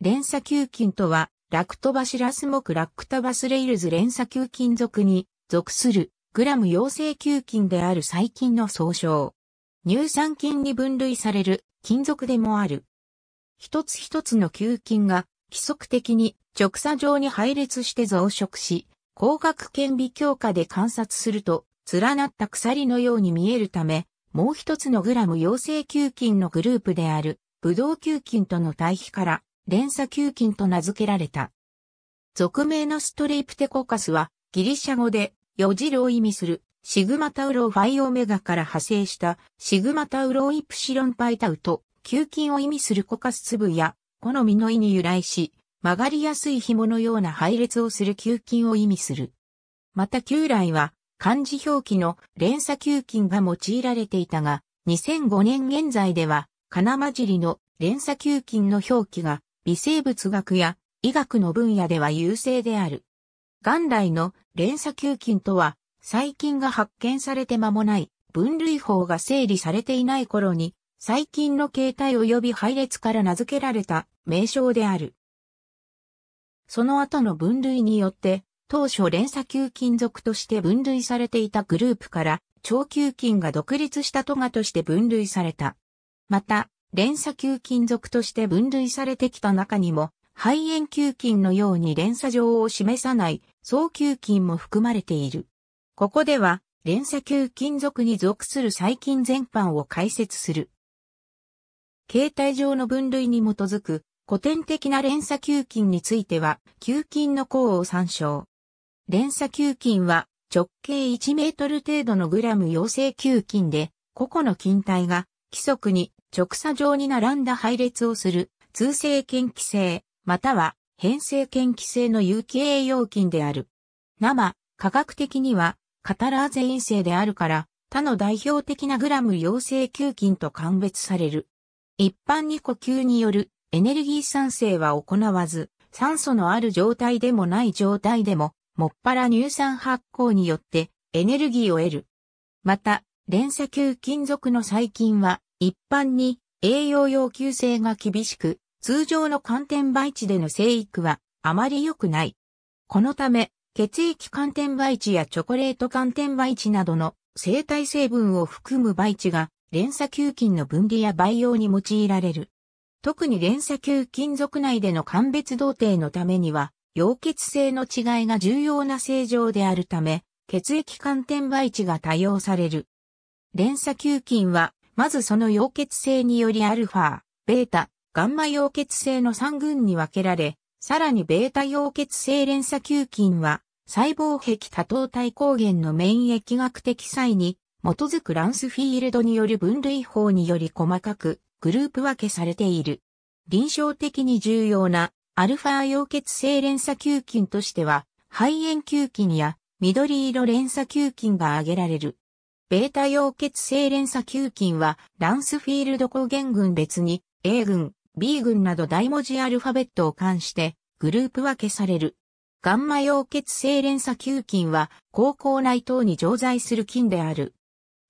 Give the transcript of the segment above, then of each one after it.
連鎖球菌とは、ラクトバシラスモクラクタバスレイルズ連鎖球菌属に属するグラム陽性球菌である細菌の総称。乳酸菌に分類される金属でもある。一つ一つの球菌が規則的に直鎖状に配列して増殖し、光学顕微鏡下で観察すると、連なった鎖のように見えるため、もう一つのグラム陽性球菌のグループである、ブドウ球菌との対比から、連鎖球菌と名付けられた。俗名のストレイプテコカスは、ギリシャ語で、余汁を意味する、シグマタウロファイオメガから派生した、シグマタウロイプシロンパイタウと、球菌を意味するコカス粒や、好みの意に由来し、曲がりやすい紐のような配列をする球菌を意味する。また旧来は、漢字表記の連鎖球菌が用いられていたが、2005年現在では、金混じりの連鎖球菌の表記が微生物学や医学の分野では優勢である。元来の連鎖球菌とは、細菌が発見されて間もない分類法が整理されていない頃に、細菌の形態及び配列から名付けられた名称である。その後の分類によって、当初連鎖球菌属として分類されていたグループから、超球菌が独立したトガとして分類された。また、連鎖球菌属として分類されてきた中にも、肺炎球菌のように連鎖状を示さない総球菌も含まれている。ここでは、連鎖球菌属に属する細菌全般を解説する。形態上の分類に基づく古典的な連鎖球菌については、球菌の項を参照。連鎖球菌は直径1メートル程度のグラム陽性球菌で、個々の菌体が規則に直鎖状に並んだ配列をする通性嫌気性、または変性嫌気性の有機栄養菌である。生、科学的にはカタラーゼ陰性であるから、他の代表的なグラム陽性球菌と鑑別される。一般に呼吸によるエネルギー酸性は行わず、酸素のある状態でもない状態でも、もっぱら乳酸発酵によってエネルギーを得る。また、連鎖球菌属の細菌は一般に栄養要求性が厳しく、通常の寒天培地での生育はあまり良くない。このため、血液寒天培地やチョコレート寒天培地などの生体成分を含む培地が連鎖球菌の分離や培養に用いられる。特に連鎖球菌属内での鑑別動定のためには、溶血性の違いが重要な正常であるため、血液寒天培地が多用される。連鎖球菌はまずその溶血性によりアルファ、ベータ、ガンマ溶血性の3群に分けられ、さらにベータ溶血性連鎖球菌は、細胞壁多糖体抗原の免疫学的際に、基づくランスフィールドによる分類法により細かくグループ分けされている。臨床的に重要なアルファ溶血性連鎖球菌としては、肺炎球菌や緑色連鎖球菌が挙げられる。ベータ溶血性連鎖球菌は、ランスフィールド抗原群別に、A 群、B 群など大文字アルファベットを冠して、グループ分けされる。ガンマ溶血性連鎖球菌は、高校内等に常在する菌である。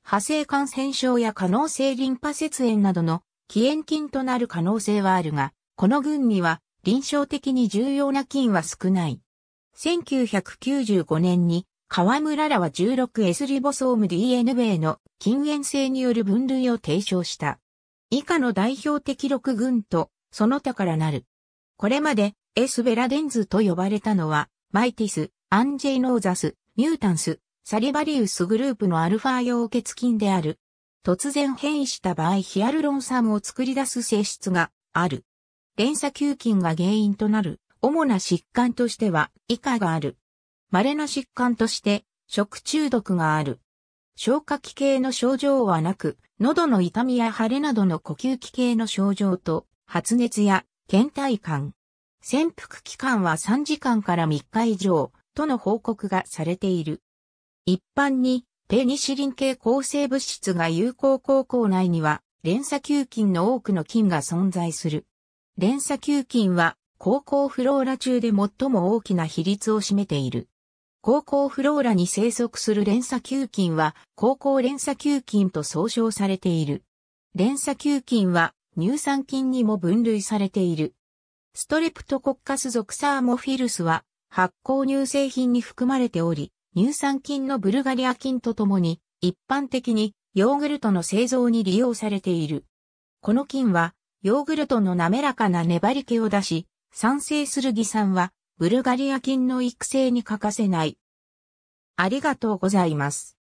派生感染症や可能性リンパ節炎などの起炎菌となる可能性はあるが、この群には臨床的に重要な菌は少ない。1995年に河村らは 16S リボソーム DNA の近縁性による分類を提唱した。以下の代表的6群と、その他からなる。これまで、S ベラデンズと呼ばれたのは、マイティス、アンジェイノーザス、ミュータンス、サリバリウスグループのアルファ溶血菌である。突然変異した場合ヒアルロン酸を作り出す性質がある。連鎖球菌が原因となる主な疾患としては以下がある。稀な疾患として食中毒がある。消化器系の症状はなく、喉の痛みや腫れなどの呼吸器系の症状と、発熱や倦怠感。潜伏期間は3時間から3日以上との報告がされている。一般にペニシリン系抗生物質が有効高校内には連鎖球菌の多くの菌が存在する。連鎖球菌は高校フローラ中で最も大きな比率を占めている。高校フローラに生息する連鎖球菌は、高校連鎖球菌と総称されている。連鎖球菌は、乳酸菌にも分類されている。ストレプトコッカス属サーモフィルスは、発酵乳製品に含まれており、乳酸菌のブルガリア菌とともに、一般的にヨーグルトの製造に利用されている。この菌は、ヨーグルトの滑らかな粘り気を出し、酸性する偽酸は、ブルガリア菌の育成に欠かせない。ありがとうございます。